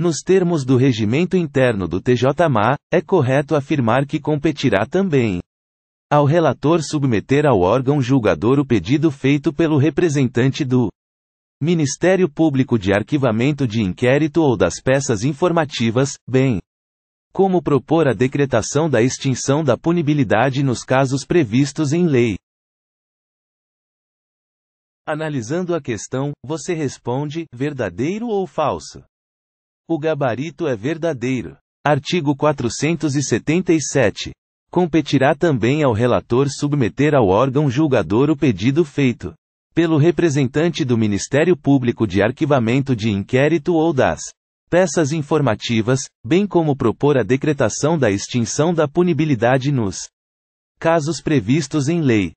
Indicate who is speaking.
Speaker 1: Nos termos do regimento interno do TJMA, é correto afirmar que competirá também ao relator submeter ao órgão julgador o pedido feito pelo representante do Ministério Público de Arquivamento de Inquérito ou das peças informativas, bem como propor a decretação da extinção da punibilidade nos casos previstos em lei. Analisando a questão, você responde: verdadeiro ou falso? O gabarito é verdadeiro. Artigo 477. Competirá também ao relator submeter ao órgão julgador o pedido feito pelo representante do Ministério Público de Arquivamento de Inquérito ou das peças informativas, bem como propor a decretação da extinção da punibilidade nos casos previstos em lei.